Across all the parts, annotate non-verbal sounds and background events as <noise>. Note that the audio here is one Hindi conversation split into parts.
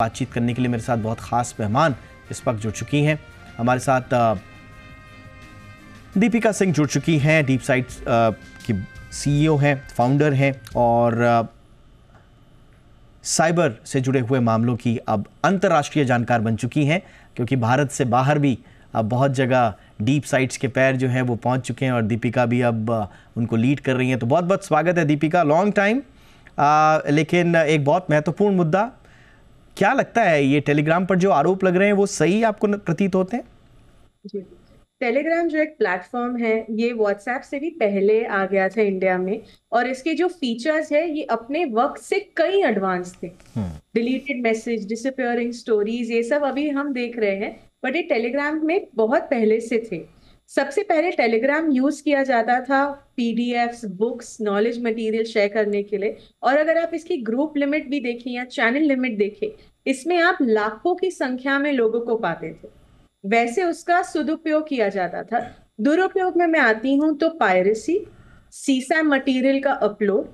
बातचीत करने के लिए मेरे साथ बहुत ख़ास मेहमान इस वक्त जुड़ चुकी हैं हमारे साथ दीपिका सिंह जुड़ चुकी हैं डीप साइट की सीईओ e हैं फाउंडर हैं और साइबर से जुड़े हुए मामलों की अब अंतर्राष्ट्रीय जानकार बन चुकी हैं क्योंकि भारत से बाहर भी अब बहुत जगह डीप साइट्स के पैर जो हैं वो पहुंच चुके हैं और दीपिका भी अब उनको लीड कर रही हैं तो बहुत बहुत स्वागत है दीपिका लॉन्ग टाइम लेकिन एक बहुत महत्वपूर्ण मुद्दा क्या लगता है ये टेलीग्राम पर जो आरोप लग रहे हैं वो सही आपको प्रतीत होते हैं टेलीग्राम जो एक प्लेटफॉर्म है ये व्हाट्सएप से भी पहले आ गया था इंडिया में और इसके जो फीचर्स है ये अपने वक्त से कई एडवांस थे डिलीटेड मैसेज डिसअपियरिंग स्टोरीज ये सब अभी हम देख रहे हैं बट ये टेलीग्राम में बहुत पहले से थे सबसे पहले टेलीग्राम यूज किया जाता था PDFs books knowledge material share करने के लिए और अगर आप इसकी ग्रुप लिमिट भी देखें या चैनल लिमिट देखें इसमें आप लाखों की संख्या में लोगों को पाते थे वैसे उसका सदुपयोग किया जाता था दुरुपयोग में मैं आती हूँ तो पायरेसी सीसा मटेरियल का अपलोड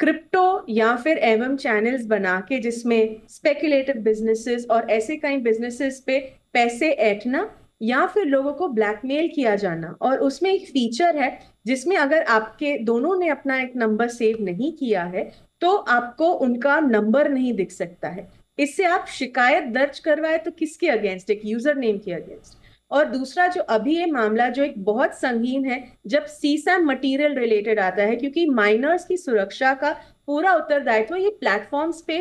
क्रिप्टो या फिर एम चैनल्स बना के जिसमें स्पेकुलेटिव बिजनेसेस और ऐसे कई बिजनेसेस पे पैसे ऐठना या फिर लोगों को ब्लैकमेल किया जाना और उसमें एक फीचर है जिसमें अगर आपके दोनों ने अपना एक नंबर सेव नहीं किया है तो आपको उनका नंबर नहीं दिख सकता है इससे आप शिकायत दर्ज करवाए तो किसके अगेंस्ट एक यूजर नेम के अगेंस्ट और दूसरा जो अभी ये मामला जो एक बहुत संगीन है जब सीसा मटेरियल रिलेटेड आता है क्योंकि माइनर्स की सुरक्षा का पूरा उत्तरदायित्व ये प्लेटफॉर्म्स पे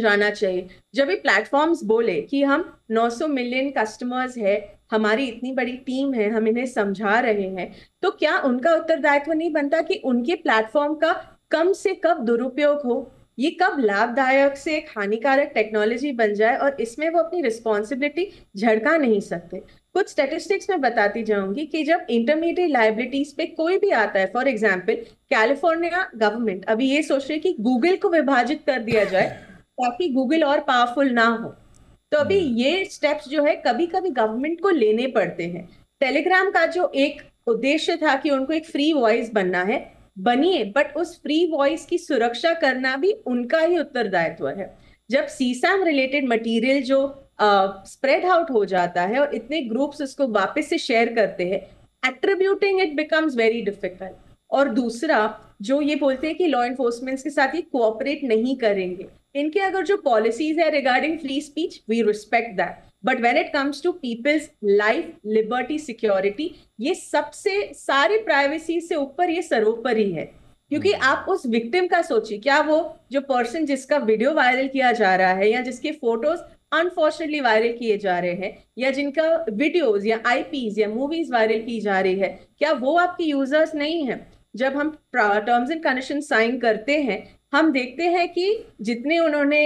जाना चाहिए जब ये प्लेटफॉर्म्स बोले कि हम 900 मिलियन कस्टमर्स है हमारी इतनी बड़ी टीम है हम इन्हें समझा रहे हैं तो क्या उनका उत्तरदायित्व नहीं बनता कि उनके प्लेटफॉर्म का कम से कम दुरुपयोग हो ये कब लाभदायक से एक हानिकारक टेक्नोलॉजी बन जाए और इसमें वो अपनी रिस्पॉन्सिबिलिटी झड़का नहीं सकते कुछ स्टेटिस्टिक्स में बताती जाऊंगी कि जब इंटरमीडिएट लाइबिलिटीज पे कोई भी आता है फॉर एग्जाम्पल कैलिफोर्निया गवर्नमेंट अभी ये सोच रही है कि गूगल को विभाजित कर दिया जाए <laughs> ताकि गूगल और पावरफुल ना हो तो अभी हम्म। ये स्टेप्स जो है कभी कभी गवर्नमेंट को लेने पड़ते हैं टेलीग्राम का जो एक उद्देश्य था कि उनको एक फ्री वॉइस बनना है बनिए बट उस फ्री वॉइस की सुरक्षा करना भी उनका ही उत्तरदायित्व है जब सीसैम रिलेटेड मटेरियल जो स्प्रेड uh, आउट हो जाता है और इतने ग्रुप्स उसको वापस से शेयर करते हैं attributing it becomes very difficult और दूसरा जो ये बोलते हैं कि लॉ इन्फोर्समेंट के साथ ये कोऑपरेट नहीं करेंगे इनके अगर जो पॉलिसीज है regarding free speech we respect that but when it comes to people's life liberty security ये सबसे सारी प्राइवेसी से ऊपर ये सर्वोपरि है क्योंकि हम्म। आप उस विक्टिम का सोचिए क्या वो जो पर्सन जिसका वीडियो वायरल किया जा रहा है या जिसके फोटोज अनफॉर्चुनेटली वायरल किए जा रहे हैं या जिनका वीडियोज या आई या मूवीज वायरल की जा रही है क्या वो आपके यूजर्स नहीं है जब हम टर्म्स एंड कंडीशन साइन करते हैं हम देखते हैं कि जितने उन्होंने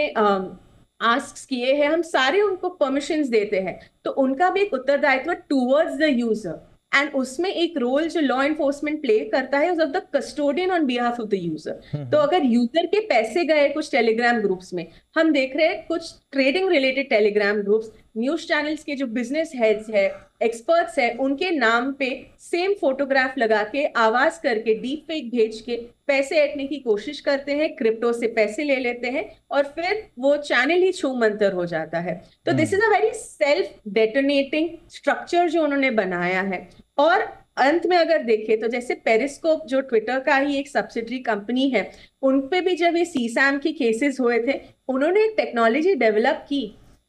आस्क किए हैं हम सारे उनको परमिशन देते हैं तो उनका भी एक उत्तरदायित्व टूवर्ड्स द यूजर एंड उसमें एक रोल जो लॉ इन्फोर्समेंट प्ले करता है custodian on behalf of the user तो हम्म। अगर यूजर के पैसे गए कुछ टेलीग्राम ग्रुप्स में हम देख रहे हैं कुछ trading related Telegram groups news channels के जो बिजनेस हेड्स है एक्सपर्ट्स है उनके नाम पे सेम फोटोग्राफ लगा के आवाज करके डीप फेक भेज के पैसे ऐटने की कोशिश करते हैं क्रिप्टो से पैसे ले लेते हैं और फिर वो चैनल ही छू मंतर हो जाता है तो this is a very self detonating structure जो उन्होंने बनाया है और अंत में अगर देखें तो जैसे पेरिस्कोप जो ट्विटर का ही एक सब्सिडरी कंपनी है उन पे भी जब ये सीसैम के केसेस हुए थे उन्होंने एक टेक्नोलॉजी डेवलप की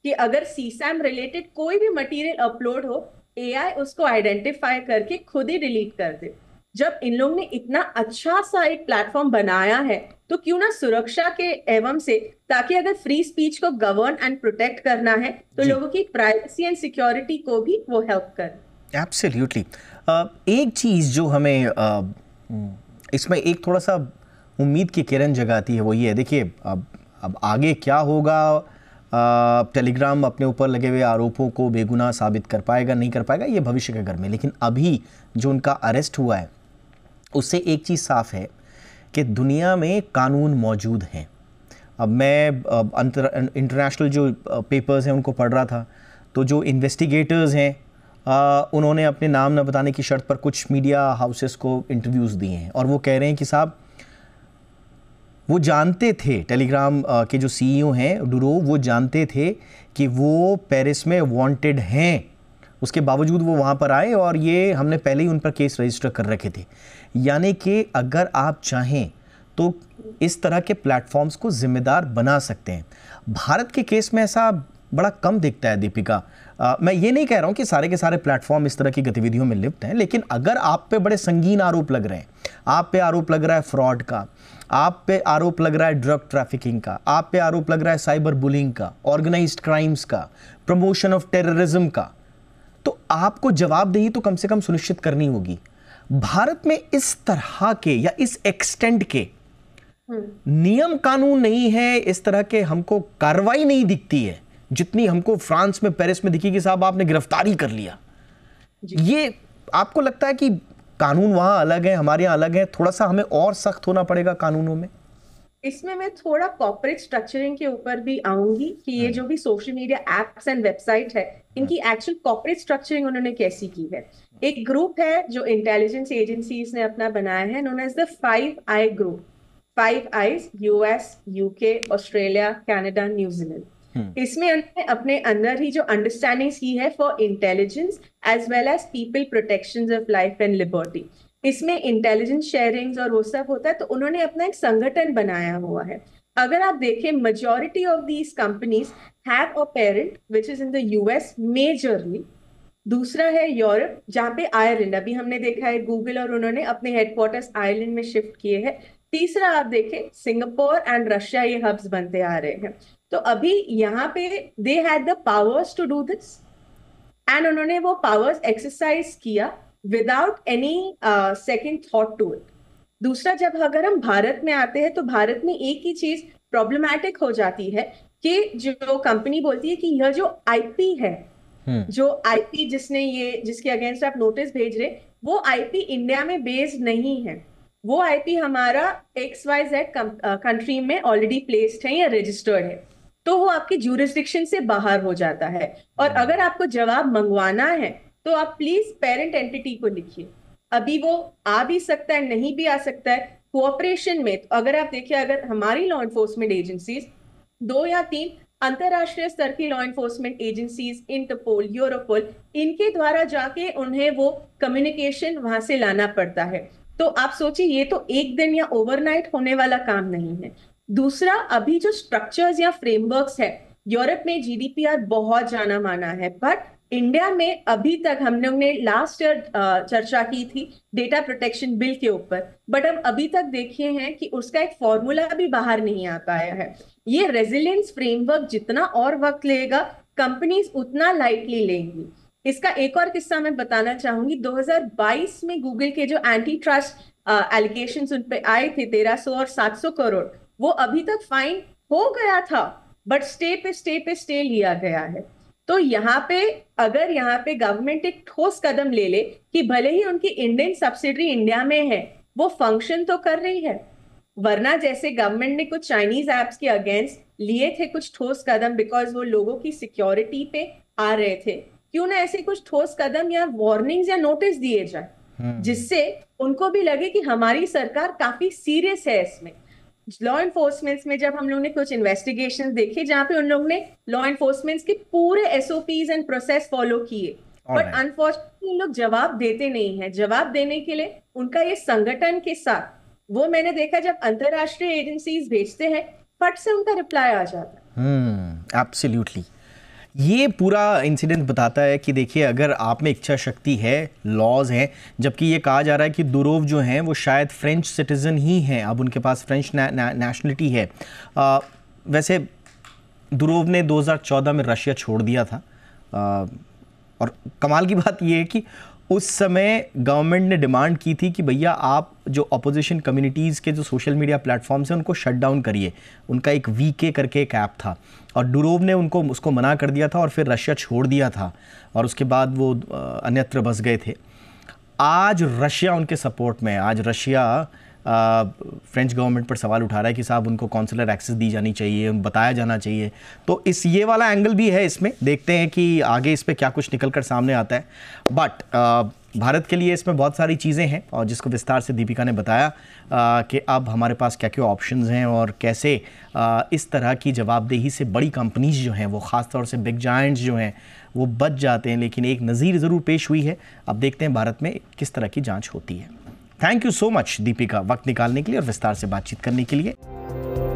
कि अगर सीसैम रिलेटेड कोई भी मटेरियल अपलोड हो एआई उसको आइडेंटिफाई करके खुद ही डिलीट कर दे जब इन लोग ने इतना अच्छा सा एक प्लेटफॉर्म बनाया है तो क्यों ना सुरक्षा के एवं से ताकि अगर फ्री स्पीच को गवर्न एंड प्रोटेक्ट करना है तो लोगों की प्राइवेसी एंड सिक्योरिटी को भी वो हेल्प कर एब्सोल्युटली uh, एक चीज़ जो हमें uh, इसमें एक थोड़ा सा उम्मीद की किरण जगाती है वो ये है देखिए अब अब आगे क्या होगा टेलीग्राम uh, अपने ऊपर लगे हुए आरोपों को बेगुनाह साबित कर पाएगा नहीं कर पाएगा ये भविष्य के घर में लेकिन अभी जो उनका अरेस्ट हुआ है उससे एक चीज़ साफ है कि दुनिया में कानून मौजूद हैं अब मैं अंतर इंटरनेशनल जो पेपर्स हैं उनको पढ़ रहा था तो जो इन्वेस्टिगेटर्स हैं उन्होंने अपने नाम न बताने की शर्त पर कुछ मीडिया हाउसेस को इंटरव्यूज़ दिए हैं और वो कह रहे हैं कि साहब वो जानते थे टेलीग्राम के जो सीईओ हैं डुरो वो जानते थे कि वो पेरिस में वांटेड हैं उसके बावजूद वो वहाँ पर आए और ये हमने पहले ही उन पर केस रजिस्टर कर रखे थे यानी कि अगर आप चाहें तो इस तरह के प्लेटफॉर्म्स को ज़िम्मेदार बना सकते हैं भारत के केस में ऐसा बड़ा कम दिखता है दीपिका आ, मैं ये नहीं कह रहा हूँ कि सारे के सारे प्लेटफॉर्म इस तरह की गतिविधियों में लिप्त हैं लेकिन अगर आप पे बड़े संगीन आरोप लग रहे हैं आप पे आरोप लग रहा है फ्रॉड का आप पे आरोप लग रहा है ड्रग ट्रैफिकिंग का आप पे आरोप लग रहा है साइबर बुलिंग का ऑर्गेनाइज क्राइम्स का प्रमोशन ऑफ टेररिज्म का तो आपको जवाबदेही तो कम से कम सुनिश्चित करनी होगी भारत में इस तरह के या इस एक्सटेंट के हम्म। नियम कानून नहीं है इस तरह के हमको कार्रवाई नहीं दिखती है जितनी हमको फ्रांस में पेरिस में दिखी कि साहब आपने गिरफ्तारी कर लिया ये आपको लगता है कि कानून वहाँ अलग है हमारे यहाँ अलग है थोड़ा सा हमें और सख्त होना पड़ेगा कानूनों में इसमें मैं थोड़ा कॉर्पोरेट स्ट्रक्चरिंग के ऊपर भी आऊंगी कि ये हाँ। जो भी social media apps and website है इनकी एक्चुअल कॉर्पोरेट स्ट्रक्चरिंग उन्होंने कैसी की है एक ग्रुप है जो इंटेलिजेंस एजेंसीज ने अपना बनाया है known as the five eye group five eyes US UK Australia Canada New Zealand Hmm. इसमें उन्होंने अपने अंदर ही जो अंडरस्टैंडिंग की है for intelligence as well as people protection of life and liberty इसमें इंटेलिजेंस शेयरिंग्स और वो सब होता है तो उन्होंने अपना एक संगठन बनाया हुआ है अगर आप देखें majority of these companies have a parent which is in the US majorly दूसरा है यूरोप जहाँ पे आयरलैंड अभी हमने देखा है गूगल और उन्होंने अपने हेडक्वार्टर्स आयरलैंड में शिफ्ट किए हैं तीसरा आप देखें सिंगापुर एंड रशिया ये हब्स बनते आ रहे हैं तो अभी यहाँ पे they had the powers to do this and उन्होंने वो पावर्स एक्सरसाइज किया without any second thought to it दूसरा जब अगर हम भारत में आते हैं तो भारत में एक ही चीज प्रॉब्लमैटिक हो जाती है कि जो कंपनी बोलती है कि यह जो आईपी है हुँ. हम्म। जो आईपी जिसने ये जिसके अगेंस्ट आप नोटिस भेज रहे वो आईपी इंडिया में बेस्ड नहीं है वो आईपी हमारा एक्स वाई जेड कंट्री में ऑलरेडी प्लेस्ड है या रजिस्टर्ड है तो वो आपके जूरिस्डिक्शन से बाहर हो जाता है और हम्म। अगर आपको जवाब मंगवाना है तो आप प्लीज पेरेंट एंटिटी को लिखिए अभी वो आ भी सकता है नहीं भी आ सकता है कोऑपरेशन में तो अगर आप देखिए अगर हमारी लॉ इन्फोर्समेंट एजेंसीज दो या तीन अंतर्राष्ट्रीय स्तर की law enforcement agencies Interpol Europol इनके द्वारा जाके उन्हें वो कम्युनिकेशन वहां से लाना पड़ता है तो आप सोचिए ये तो एक दिन या ओवरनाइट होने वाला काम नहीं है दूसरा अभी जो स्ट्रक्चर्स या फ्रेमवर्क्स है यूरोप में जीडीपीआर बहुत जाना माना है बट इंडिया में अभी तक हम लोग ने लास्ट ईयर चर्चा की थी डेटा प्रोटेक्शन बिल के ऊपर बट हम अभी तक देखे हैं कि उसका एक फॉर्मूला अभी बाहर नहीं आ पाया है ये रेजिलियंस फ्रेमवर्क जितना और वक्त लेगा कंपनीज उतना लाइटली लेंगी इसका एक और किस्सा मैं बताना चाहूंगी 2022 में गूगल के जो एंटी ट्रस्ट एलिगेशन उन आए थे तेरह और सौ करोड़ वो अभी तक फाइन हो गया था बट स्टे पे स्टे पे स्टे लिया गया है तो यहाँ पे अगर यहाँ पे गवर्नमेंट एक ठोस कदम ले ले कि भले ही उनकी इंडियन सब्सिडरी इंडिया में है वो फंक्शन तो कर रही है वरना जैसे गवर्नमेंट ने कुछ चाइनीज एप्स के अगेंस्ट लिए थे कुछ ठोस कदम बिकॉज वो लोगों की सिक्योरिटी पे आ रहे थे क्यों ना ऐसे कुछ ठोस कदम या वार्निंग्स या नोटिस दिए जाए हम्म। जिससे उनको भी लगे कि हमारी सरकार काफी सीरियस है इसमें लॉ इन्फोर्समेंट्स में जब हम लोग ने कुछ इन्वेस्टिगेशन देखे जहाँ पे उन लोग ने लॉ इन्फोर्समेंट्स के पूरे एसओपीज एंड प्रोसेस फॉलो किए बट अनफॉर्चुनेटली लोग जवाब देते नहीं है जवाब देने के लिए उनका ये संगठन के साथ वो मैंने देखा जब अंतरराष्ट्रीय एजेंसीज भेजते हैं फट से उनका रिप्लाई आ जाता है hmm, ये पूरा इंसिडेंट बताता है कि देखिए अगर आप में इच्छा शक्ति है लॉज हैं जबकि ये कहा जा रहा है कि दुरोव जो हैं वो शायद फ्रेंच सिटीज़न ही हैं अब उनके पास फ्रेंच ना, ना, नेशनलिटी है आ, वैसे दुरोव ने 2014 में रशिया छोड़ दिया था आ, और कमाल की बात ये है कि उस समय गवर्नमेंट ने डिमांड की थी कि भैया आप जो अपोजिशन कम्युनिटीज़ के जो सोशल मीडिया प्लेटफॉर्म्स हैं उनको शट डाउन करिए उनका एक वी के करके एक ऐप था और डुरोव ने उनको उसको मना कर दिया था और फिर रशिया छोड़ दिया था और उसके बाद वो अन्यत्र बस गए थे आज रशिया उनके सपोर्ट में आज रशिया फ्रेंच गवर्नमेंट पर सवाल उठा रहा है कि साहब उनको कौंसिलर एक्सेस दी जानी चाहिए बताया जाना चाहिए तो इस ये वाला एंगल भी है इसमें देखते हैं कि आगे इस पर क्या कुछ निकल कर सामने आता है बट भारत के लिए इसमें बहुत सारी चीज़ें हैं और जिसको विस्तार से दीपिका ने बताया कि अब हमारे पास क्या क्या ऑप्शंस हैं और कैसे आ, इस तरह की जवाबदेही से बड़ी कंपनीज जो हैं वो ख़ास तौर से बिग जाइंट्स जो हैं वो बच जाते हैं लेकिन एक नज़ीर ज़रूर पेश हुई है अब देखते हैं भारत में किस तरह की जाँच होती है thank you so much Deepika वक्त निकालने के लिए और विस्तार से बातचीत करने के लिए